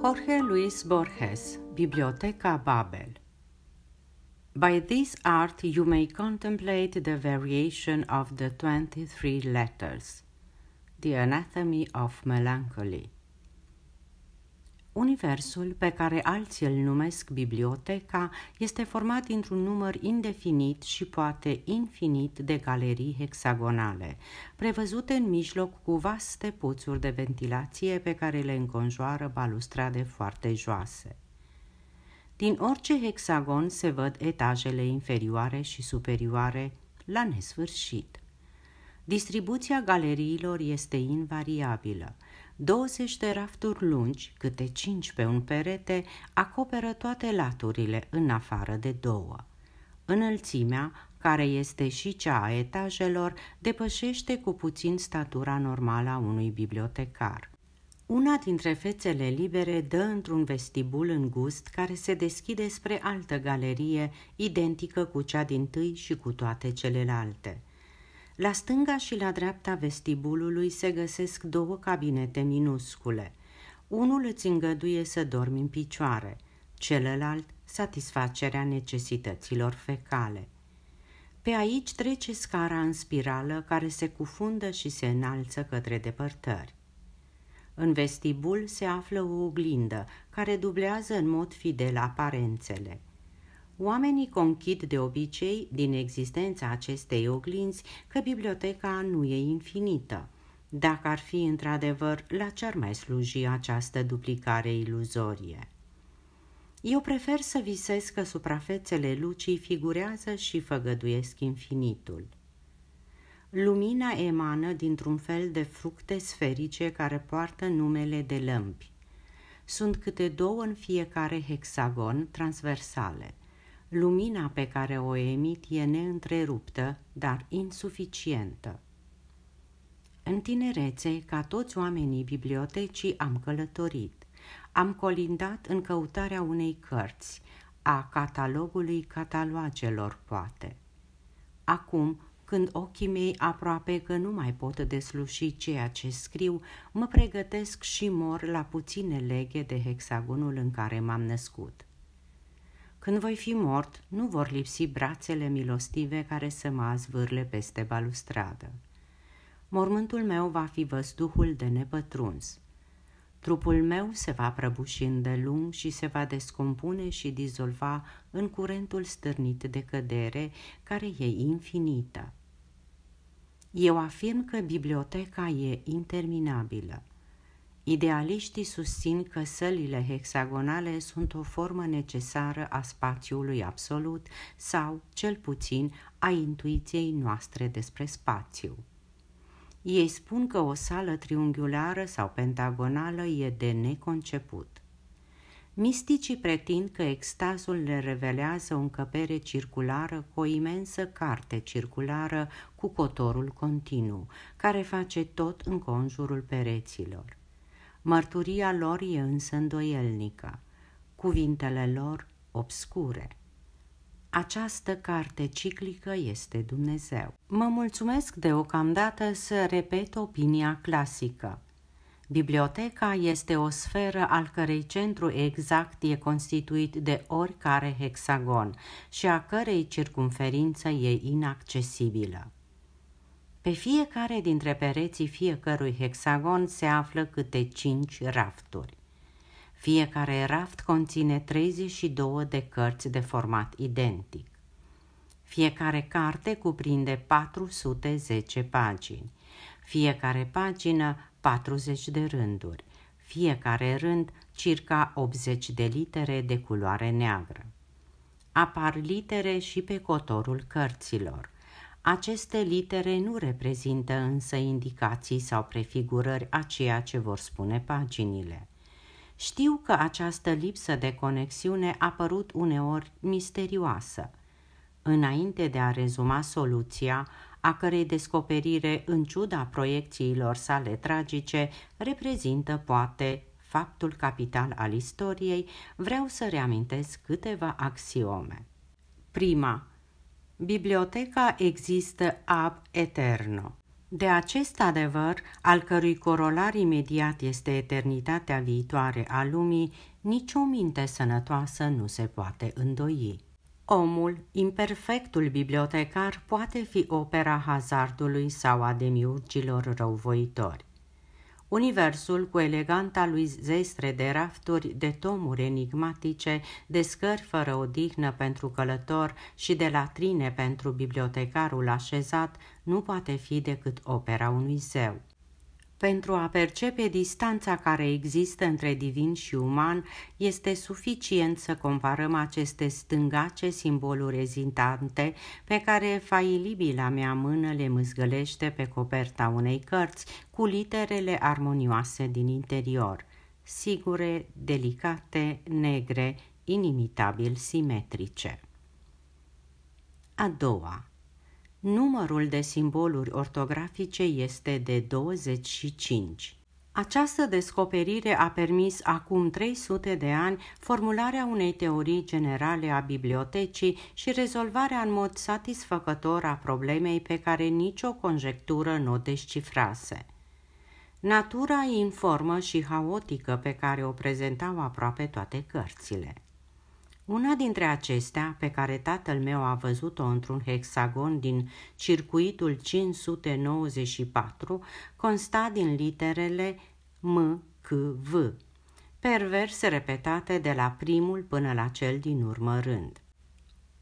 Jorge Luis Borges, Biblioteca Babel. By this art, you may contemplate the variation of the 23 letters, the anatomy of melancholy. Universul, pe care alții îl numesc biblioteca, este format dintr-un număr indefinit și poate infinit de galerii hexagonale, prevăzute în mijloc cu vaste puțuri de ventilație pe care le înconjoară balustrade foarte joase. Din orice hexagon se văd etajele inferioare și superioare la nesfârșit. Distribuția galeriilor este invariabilă – 20 de rafturi lungi, câte 5 pe un perete, acoperă toate laturile, în afară de două. Înălțimea, care este și cea a etajelor, depășește cu puțin statura normală a unui bibliotecar. Una dintre fețele libere dă într-un vestibul îngust care se deschide spre altă galerie, identică cu cea din tâi și cu toate celelalte. La stânga și la dreapta vestibulului se găsesc două cabinete minuscule. Unul îți îngăduie să dormi în picioare, celălalt satisfacerea necesităților fecale. Pe aici trece scara în spirală care se cufundă și se înalță către depărtări. În vestibul se află o oglindă care dublează în mod fidel aparențele – Oamenii conchid de obicei din existența acestei oglinzi că biblioteca nu e infinită. Dacă ar fi într-adevăr, la ce ar mai sluji această duplicare iluzorie? Eu prefer să visez că suprafețele lucii figurează și făgăduiesc infinitul. Lumina emană dintr-un fel de fructe sferice care poartă numele de lămpi. Sunt câte două în fiecare hexagon transversale – Lumina pe care o emit e neîntreruptă, dar insuficientă. În tinerețe, ca toți oamenii bibliotecii, am călătorit. Am colindat în căutarea unei cărți, a catalogului cataloagelor, poate. Acum, când ochii mei aproape că nu mai pot desluși ceea ce scriu, mă pregătesc și mor la puține leghe de hexagonul în care m-am născut. Când voi fi mort, nu vor lipsi brațele milostive care să mă azvârle peste balustradă. Mormântul meu va fi văzduhul de nepătruns. Trupul meu se va prăbuși îndelung și se va descompune și dizolva în curentul stârnit de cădere, care e infinită. Eu afirm că biblioteca e interminabilă. Idealiștii susțin că sălile hexagonale sunt o formă necesară a spațiului absolut sau, cel puțin, a intuiției noastre despre spațiu. Ei spun că o sală triunghiulară sau pentagonală e de neconceput. Misticii pretind că extazul le revelează o încăpere circulară cu o imensă carte circulară cu cotorul continuu, care face tot în conjurul pereților. Mărturia lor e însă îndoielnică, cuvintele lor obscure. Această carte ciclică este Dumnezeu. Mă mulțumesc deocamdată să repet opinia clasică. Biblioteca este o sferă al cărei centru exact e constituit de oricare hexagon și a cărei circumferință e inaccesibilă. Pe fiecare dintre pereții fiecărui hexagon se află câte cinci rafturi. Fiecare raft conține 32 de cărți de format identic. Fiecare carte cuprinde 410 pagini, fiecare pagină 40 de rânduri, fiecare rând circa 80 de litere de culoare neagră. Apar litere și pe cotorul cărților. Aceste litere nu reprezintă însă indicații sau prefigurări a ceea ce vor spune paginile. Știu că această lipsă de conexiune a părut uneori misterioasă. Înainte de a rezuma soluția, a cărei descoperire, în ciuda proiecțiilor sale tragice, reprezintă poate faptul capital al istoriei, vreau să reamintesc câteva axiome. Prima, Biblioteca există ab eterno. De acest adevăr, al cărui corolar imediat este eternitatea viitoare a lumii, nicio minte sănătoasă nu se poate îndoi. Omul, imperfectul bibliotecar, poate fi opera hazardului sau a demiurgilor răuvoitori. Universul cu eleganta lui zestre de rafturi, de tomuri enigmatice, de scări fără odihnă pentru călător și de latrine pentru bibliotecarul așezat, nu poate fi decât opera unui zeu. Pentru a percepe distanța care există între divin și uman, este suficient să comparăm aceste stângace simboluri rezintante pe care failibila mea mână le mâzgălește pe coperta unei cărți cu literele armonioase din interior, sigure, delicate, negre, inimitabil simetrice. A doua Numărul de simboluri ortografice este de 25. Această descoperire a permis acum 300 de ani formularea unei teorii generale a bibliotecii și rezolvarea în mod satisfăcător a problemei pe care nicio conjectură nu o descifrase. Natura informă și haotică pe care o prezentau aproape toate cărțile. Una dintre acestea, pe care tatăl meu a văzut-o într-un hexagon din circuitul 594, consta din literele M, C, V, perverse repetate de la primul până la cel din urmă rând.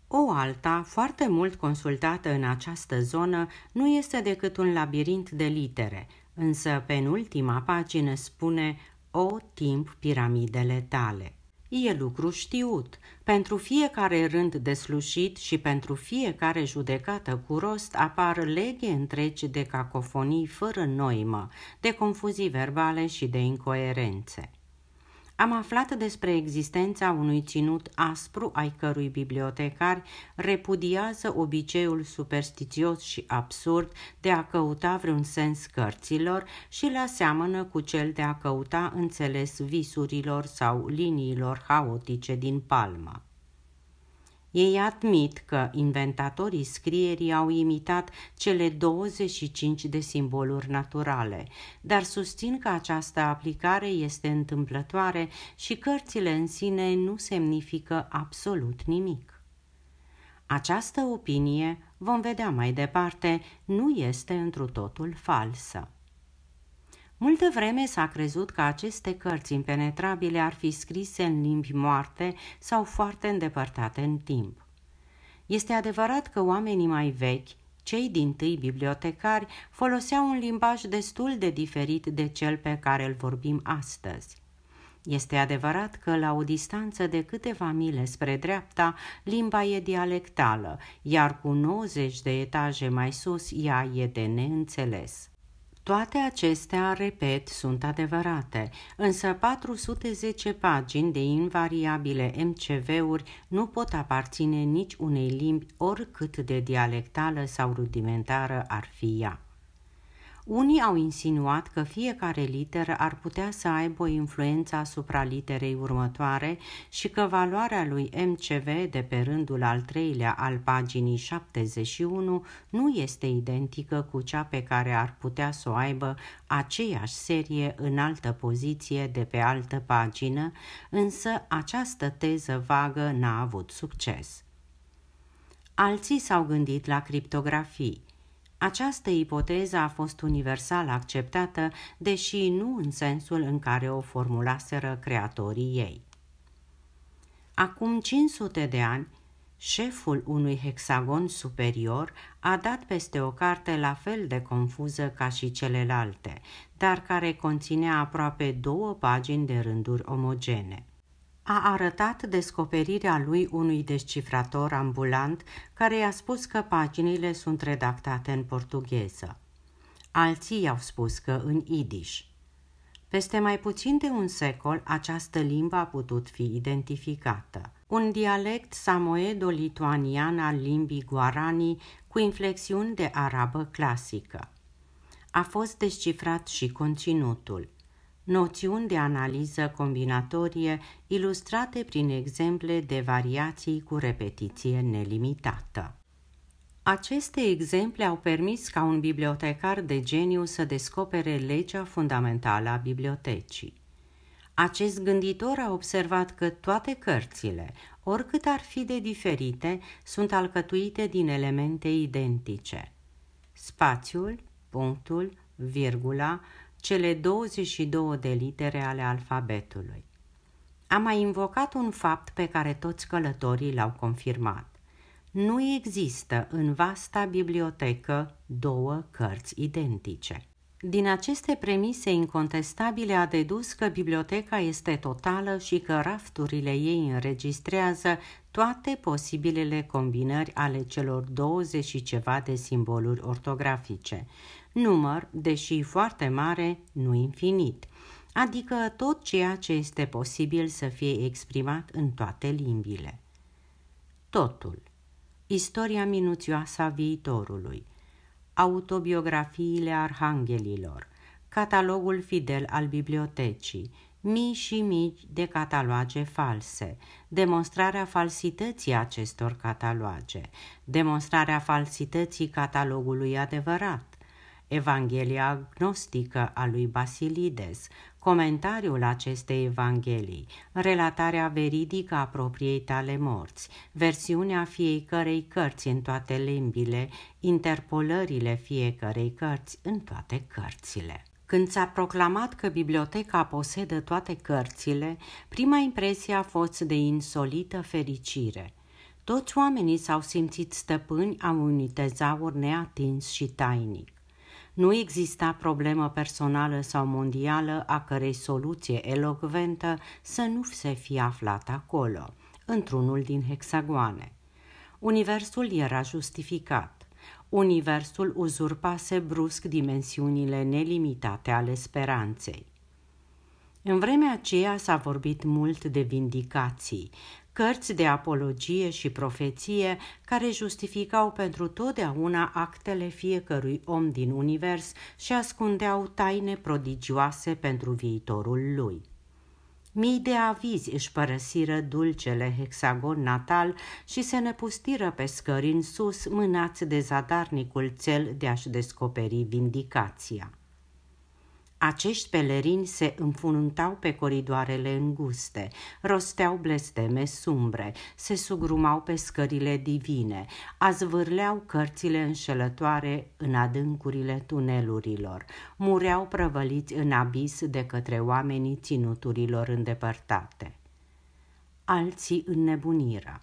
O alta, foarte mult consultată în această zonă, nu este decât un labirint de litere, însă penultima pagină spune O timp piramidele tale e lucru știut. Pentru fiecare rând deslușit și pentru fiecare judecată cu rost apar leghe întregi de cacofonii fără noimă, de confuzii verbale și de incoerențe am aflat despre existența unui ținut aspru ai cărui bibliotecari repudiază obiceiul superstițios și absurd de a căuta vreun sens cărților și le aseamănă cu cel de a căuta înțeles visurilor sau liniilor haotice din palmă. Ei admit că inventatorii scrierii au imitat cele 25 de simboluri naturale, dar susțin că această aplicare este întâmplătoare și cărțile în sine nu semnifică absolut nimic. Această opinie, vom vedea mai departe, nu este întru totul falsă. Multă vreme s-a crezut că aceste cărți impenetrabile ar fi scrise în limbi moarte sau foarte îndepărtate în timp. Este adevărat că oamenii mai vechi, cei din tâi bibliotecari, foloseau un limbaj destul de diferit de cel pe care îl vorbim astăzi. Este adevărat că la o distanță de câteva mile spre dreapta, limba e dialectală, iar cu 90 de etaje mai sus ea e de neînțeles. Toate acestea, repet, sunt adevărate, însă 410 pagini de invariabile MCV-uri nu pot aparține nici unei limbi oricât de dialectală sau rudimentară ar fi ea. Unii au insinuat că fiecare literă ar putea să aibă o influență asupra literei următoare și că valoarea lui MCV de pe rândul al treilea al paginii 71 nu este identică cu cea pe care ar putea să o aibă aceeași serie în altă poziție de pe altă pagină, însă această teză vagă n-a avut succes. Alții s-au gândit la criptografii. Această ipoteză a fost universal acceptată, deși nu în sensul în care o formulaseră creatorii ei. Acum 500 de ani, șeful unui hexagon superior a dat peste o carte la fel de confuză ca și celelalte, dar care conținea aproape două pagini de rânduri omogene – a arătat descoperirea lui unui descifrator ambulant care i-a spus că paginile sunt redactate în portugheză. Alții i-au spus că în idiș. Peste mai puțin de un secol, această limbă a putut fi identificată. Un dialect samoedo-lituanian al limbii guarani cu inflexiuni de arabă clasică. A fost descifrat și conținutul – noțiuni de analiză combinatorie ilustrate prin exemple de variații cu repetiție nelimitată. Aceste exemple au permis ca un bibliotecar de geniu să descopere legea fundamentală a bibliotecii. Acest gânditor a observat că toate cărțile, oricât ar fi de diferite, sunt alcătuite din elemente identice. Spațiul, punctul, virgula, cele 22 de litere ale alfabetului. A mai invocat un fapt pe care toți călătorii l-au confirmat. Nu există în vasta bibliotecă două cărți identice. Din aceste premise incontestabile a dedus că biblioteca este totală și că rafturile ei înregistrează toate posibilele combinări ale celor 20 și ceva de simboluri ortografice, număr, deși foarte mare, nu infinit, adică tot ceea ce este posibil să fie exprimat în toate limbile. Totul. Istoria minuțioasă a viitorului. Autobiografiile arhanghelilor. Catalogul fidel al bibliotecii, mii și mii de cataloage false, demonstrarea falsității acestor cataloage, demonstrarea falsității catalogului adevărat, Evanghelia agnostică a lui Basilides, comentariul acestei Evanghelii, relatarea veridică a propriei tale morți, versiunea fiecărei cărți în toate limbile, interpolările fiecărei cărți în toate cărțile. Când s-a proclamat că biblioteca posedă toate cărțile, prima impresie a fost de insolită fericire – toți oamenii s-au simțit stăpâni a unui tezaur neatins și tainic nu exista problemă personală sau mondială a cărei soluție elocventă să nu se fi aflat acolo, într-unul din hexagoane. Universul era justificat. Universul uzurpase brusc dimensiunile nelimitate ale speranței. În vremea aceea s-a vorbit mult de vindicații, cărți de apologie și profeție care justificau pentru totdeauna actele fiecărui om din univers și ascundeau taine prodigioase pentru viitorul lui. Mii de avizi își părăsiră dulcele hexagon natal și se năpustiră pe scări în sus, mânați de zadarnicul cel de a-și descoperi vindicația. Acești pelerini se înfununtau pe coridoarele înguste, rosteau blesteme sumbre, se sugrumau pe scările divine, azvârleau cărțile înșelătoare în adâncurile tunelurilor, mureau prăvăliți în abis de către oamenii ținuturilor îndepărtate. Alții nebunirea.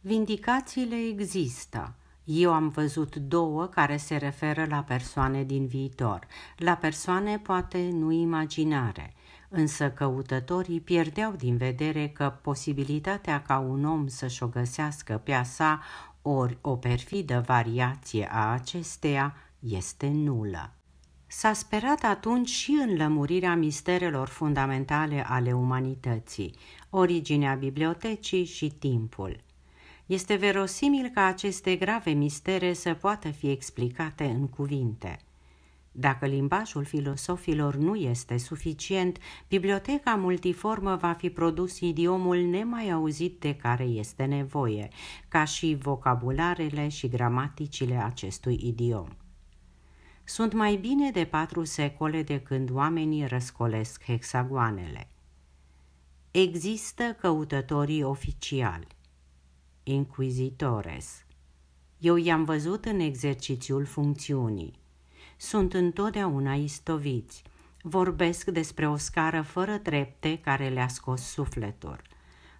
Vindicațiile există, eu am văzut două care se referă la persoane din viitor, la persoane poate nu imaginare, însă căutătorii pierdeau din vedere că posibilitatea ca un om să-și o găsească pe a sa ori o perfidă variație a acesteia este nulă. S-a sperat atunci și în lămurirea misterelor fundamentale ale umanității, originea bibliotecii și timpul – este verosimil ca aceste grave mistere să poată fi explicate în cuvinte. Dacă limbajul filosofilor nu este suficient, biblioteca multiformă va fi produs idiomul nemai auzit de care este nevoie, ca și vocabularele și gramaticile acestui idiom. Sunt mai bine de patru secole de când oamenii răscolesc hexagoanele. Există căutătorii oficiali inquisitores. Eu i-am văzut în exercițiul funcțiunii. Sunt întotdeauna istoviți, vorbesc despre o scară fără trepte care le-a scos sufletul.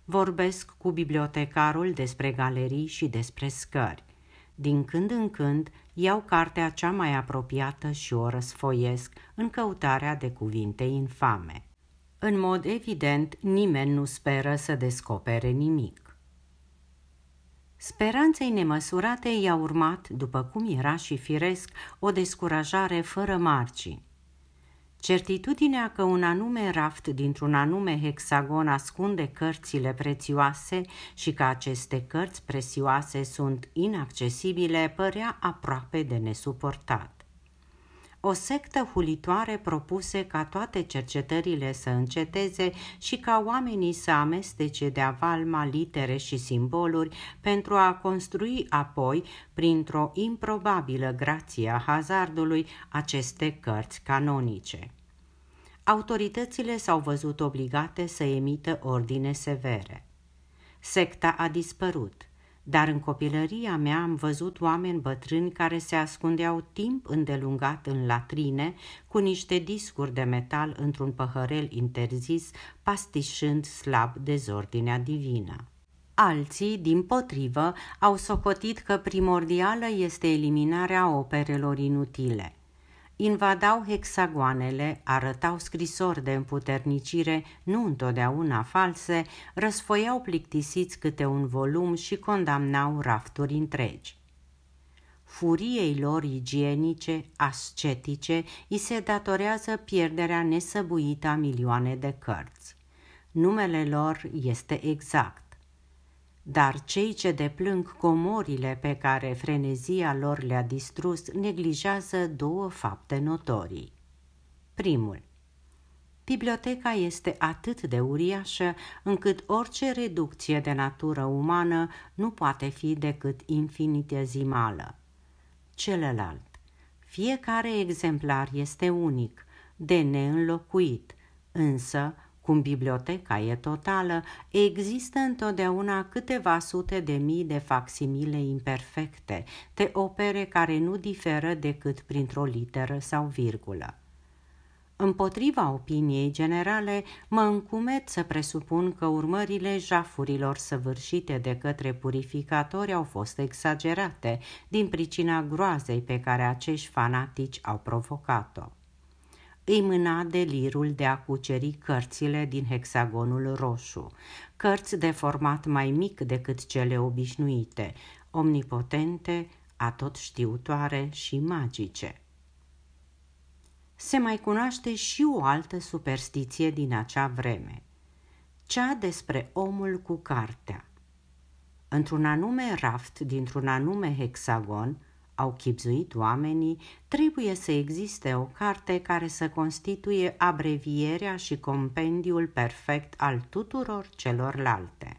Vorbesc cu bibliotecarul despre galerii și despre scări. Din când în când iau cartea cea mai apropiată și o răsfoiesc în căutarea de cuvinte infame. În mod evident, nimeni nu speră să descopere nimic. Speranței nemăsurate i-a urmat, după cum era și firesc, o descurajare fără margini. Certitudinea că un anume raft dintr-un anume hexagon ascunde cărțile prețioase și că aceste cărți prețioase sunt inaccesibile părea aproape de nesuportat o sectă hulitoare propuse ca toate cercetările să înceteze și ca oamenii să amestece de avalma litere și simboluri pentru a construi apoi, printr-o improbabilă grație a hazardului, aceste cărți canonice. Autoritățile s-au văzut obligate să emită ordine severe. Secta a dispărut – dar în copilăria mea am văzut oameni bătrâni care se ascundeau timp îndelungat în latrine cu niște discuri de metal într-un păhărel interzis, pastișând slab dezordinea divină. Alții, din potrivă, au socotit că primordială este eliminarea operelor inutile – invadau hexagoanele, arătau scrisori de împuternicire, nu întotdeauna false, răsfoiau plictisiți câte un volum și condamnau rafturi întregi. Furiei lor igienice, ascetice, îi se datorează pierderea nesăbuită a milioane de cărți. Numele lor este exact dar cei ce deplâng comorile pe care frenezia lor le-a distrus neglijează două fapte notorii. Primul. Biblioteca este atât de uriașă încât orice reducție de natură umană nu poate fi decât infinitezimală. Celălalt. Fiecare exemplar este unic, de neînlocuit, însă cum biblioteca e totală, există întotdeauna câteva sute de mii de facsimile imperfecte, de opere care nu diferă decât printr-o literă sau virgulă. Împotriva opiniei generale, mă încumet să presupun că urmările jafurilor săvârșite de către purificatori au fost exagerate din pricina groazei pe care acești fanatici au provocat-o îi mâna delirul de a cuceri cărțile din hexagonul roșu, cărți de format mai mic decât cele obișnuite, omnipotente, atot știutoare și magice. Se mai cunoaște și o altă superstiție din acea vreme, cea despre omul cu cartea. Într-un anume raft, dintr-un anume hexagon, au chipzuit oamenii, trebuie să existe o carte care să constituie abrevierea și compendiul perfect al tuturor celorlalte.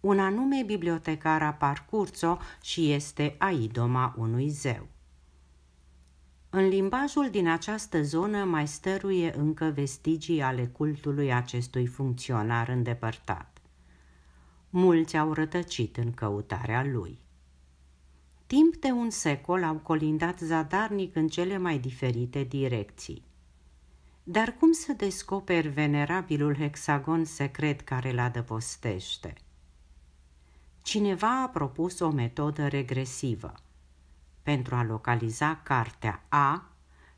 Un anume bibliotecar a parcurs-o și este aidoma unui zeu. În limbajul din această zonă mai stăruie încă vestigii ale cultului acestui funcționar îndepărtat. Mulți au rătăcit în căutarea lui. Timp de un secol au colindat zadarnic în cele mai diferite direcții. Dar cum să descoperi venerabilul hexagon secret care l adăpostește? Cineva a propus o metodă regresivă. Pentru a localiza cartea A,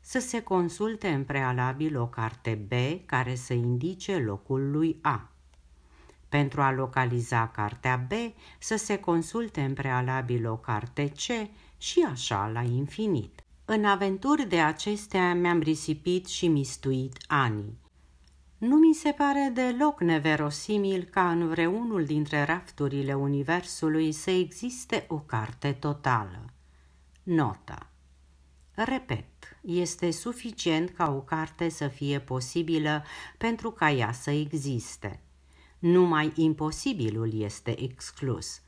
să se consulte în prealabil o carte B care să indice locul lui A. Pentru a localiza cartea B, să se consulte în prealabil o carte C și așa la infinit. În aventuri de acestea mi-am risipit și mistuit ani. Nu mi se pare deloc neverosimil ca în vreunul dintre rafturile universului să existe o carte totală. Nota Repet, este suficient ca o carte să fie posibilă pentru ca ea să existe – numai imposibilul este exclus.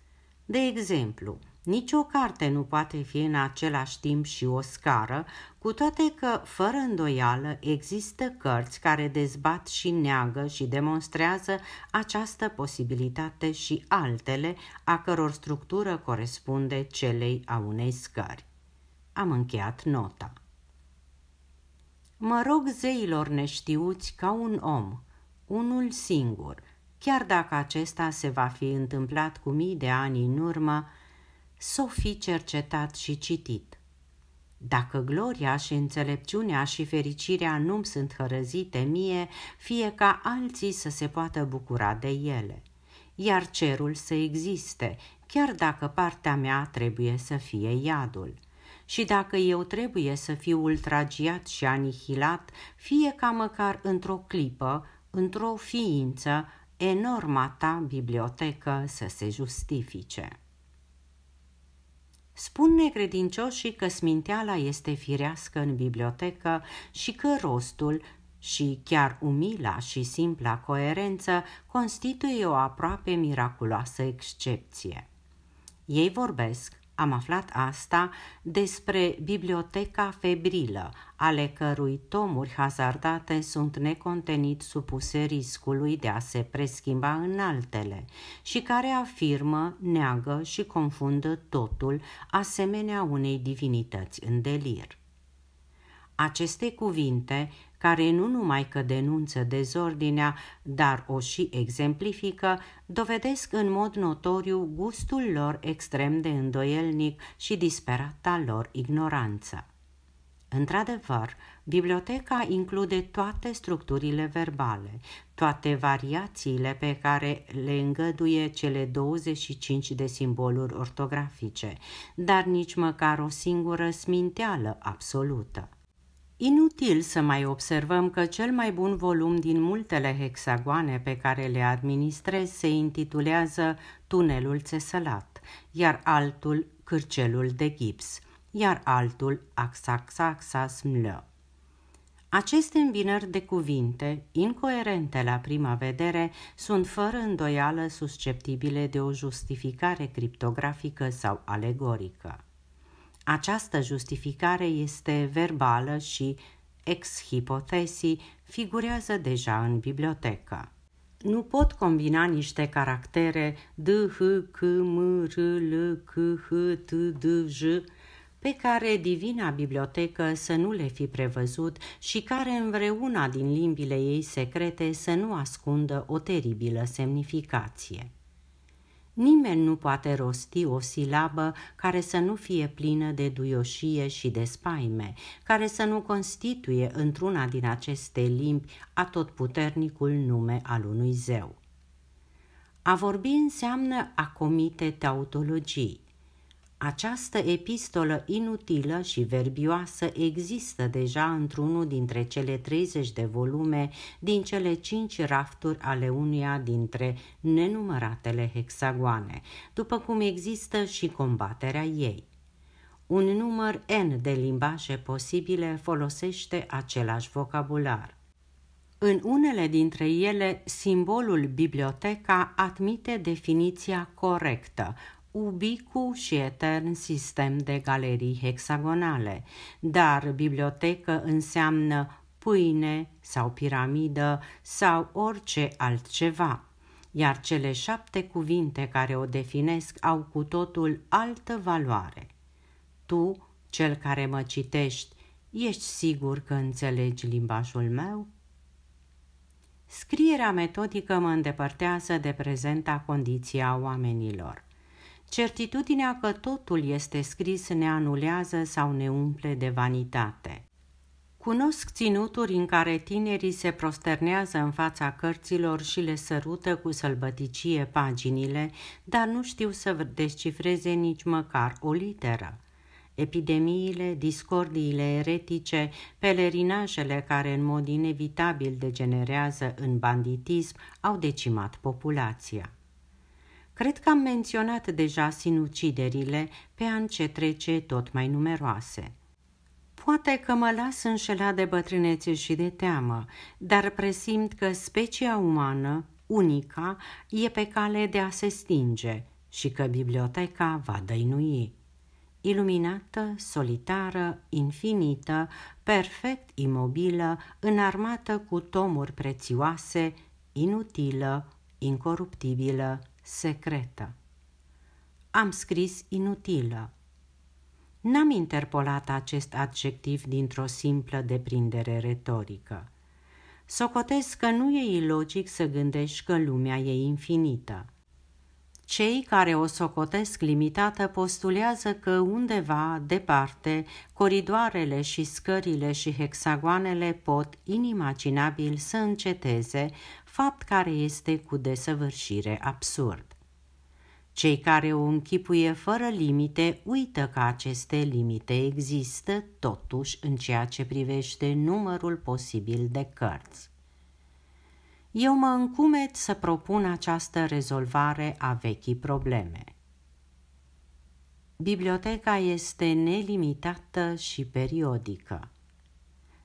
De exemplu, nicio carte nu poate fi în același timp și o scară, cu toate că, fără îndoială, există cărți care dezbat și neagă și demonstrează această posibilitate și altele, a căror structură corespunde celei a unei scări. Am încheiat nota. Mă rog zeilor neștiuți ca un om, unul singur – chiar dacă acesta se va fi întâmplat cu mii de ani în urmă, s-o fi cercetat și citit. Dacă gloria și înțelepciunea și fericirea nu-mi sunt hărăzite mie, fie ca alții să se poată bucura de ele, iar cerul să existe, chiar dacă partea mea trebuie să fie iadul. Și dacă eu trebuie să fiu ultragiat și anihilat, fie ca măcar într-o clipă, într-o ființă, enorma ta bibliotecă să se justifice. Spun necredincioșii că sminteala este firească în bibliotecă și că rostul și chiar umila și simpla coerență constituie o aproape miraculoasă excepție. Ei vorbesc am aflat asta despre Biblioteca Febrilă, ale cărui tomuri hazardate sunt necontenit supuse riscului de a se preschimba în altele și care afirmă, neagă și confundă totul asemenea unei divinități în delir. Aceste cuvinte care nu numai că denunță dezordinea, dar o și exemplifică, dovedesc în mod notoriu gustul lor extrem de îndoielnic și disperata lor ignoranță. Într-adevăr, biblioteca include toate structurile verbale, toate variațiile pe care le îngăduie cele 25 de simboluri ortografice, dar nici măcar o singură sminteală absolută. Inutil să mai observăm că cel mai bun volum din multele hexagoane pe care le administrez se intitulează Tunelul țesălat, iar altul Cârcelul de gips, iar altul Axaxaxas mlă. Aceste îmbinări de cuvinte, incoerente la prima vedere, sunt fără îndoială susceptibile de o justificare criptografică sau alegorică. Această justificare este verbală și, ex hipotesii, figurează deja în bibliotecă. Nu pot combina niște caractere D, H, k M, R, L, k H, T, D, J, pe care divina bibliotecă să nu le fi prevăzut și care în vreuna din limbile ei secrete să nu ascundă o teribilă semnificație. Nimeni nu poate rosti o silabă care să nu fie plină de duioșie și de spaime, care să nu constituie într-una din aceste limbi atotputernicul nume al unui zeu. A vorbi înseamnă a comite tautologii, această epistolă inutilă și verbioasă există deja într-unul dintre cele 30 de volume din cele 5 rafturi ale unuia dintre nenumăratele hexagoane, după cum există și combaterea ei. Un număr N de limbaje posibile folosește același vocabular. În unele dintre ele, simbolul biblioteca admite definiția corectă, ubicu și etern sistem de galerii hexagonale, dar bibliotecă înseamnă pâine sau piramidă sau orice altceva. Iar cele șapte cuvinte care o definesc au cu totul altă valoare. Tu, cel care mă citești, ești sigur că înțelegi limbajul meu? Scrierea metodică mă îndepărtează de prezenta condiția oamenilor certitudinea că totul este scris ne anulează sau ne umple de vanitate. Cunosc ținuturi în care tinerii se prosternează în fața cărților și le sărută cu sălbăticie paginile, dar nu știu să descifreze nici măcar o literă. Epidemiile, discordiile eretice, pelerinajele care în mod inevitabil degenerează în banditism au decimat populația. Cred că am menționat deja sinuciderile pe an ce trece tot mai numeroase. Poate că mă las înșelat de bătrânețe și de teamă, dar presimt că specia umană, unica, e pe cale de a se stinge și că biblioteca va dăinui. Iluminată, solitară, infinită, perfect imobilă, înarmată cu tomuri prețioase, inutilă, incoruptibilă, secretă. Am scris inutilă. N-am interpolat acest adjectiv dintr-o simplă deprindere retorică. Socotesc că nu e ilogic să gândești că lumea e infinită – cei care o socotesc limitată postulează că undeva, departe, coridoarele și scările și hexagoanele pot inimaginabil să înceteze, fapt care este cu desăvârșire absurd. Cei care o închipuie fără limite uită că aceste limite există totuși în ceea ce privește numărul posibil de cărți eu mă încumet să propun această rezolvare a vechii probleme. Biblioteca este nelimitată și periodică.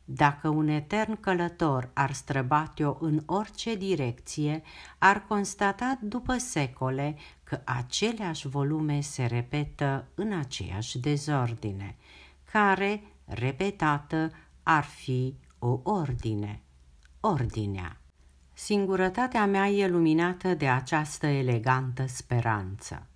Dacă un etern călător ar străbate-o în orice direcție, ar constata după secole că aceleași volume se repetă în aceeași dezordine, care, repetată, ar fi o ordine, ordinea. Singurătatea mea e luminată de această elegantă speranță.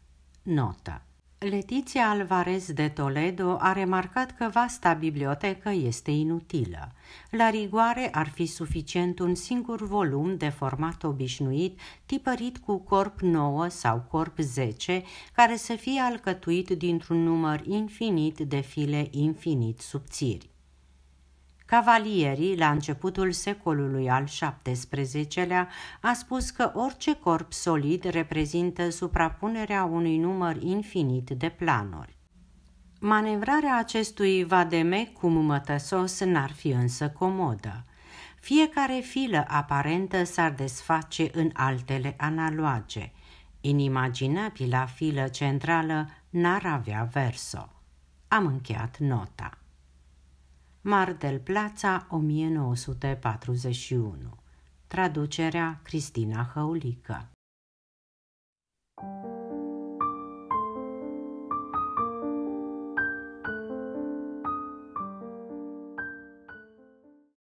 Nota Letiția Alvarez de Toledo a remarcat că vasta bibliotecă este inutilă. La rigoare ar fi suficient un singur volum de format obișnuit, tipărit cu corp 9 sau corp 10, care să fie alcătuit dintr-un număr infinit de file infinit subțiri. Cavalierii, la începutul secolului al XVII-lea, a spus că orice corp solid reprezintă suprapunerea unui număr infinit de planuri. Manevrarea acestui vademe cum mătăsos n-ar fi însă comodă. Fiecare filă aparentă s-ar desface în altele analoage. Inimaginabila filă centrală n-ar avea verso. Am încheiat nota. Mar del Plața 1941 Traducerea Cristina Hăulică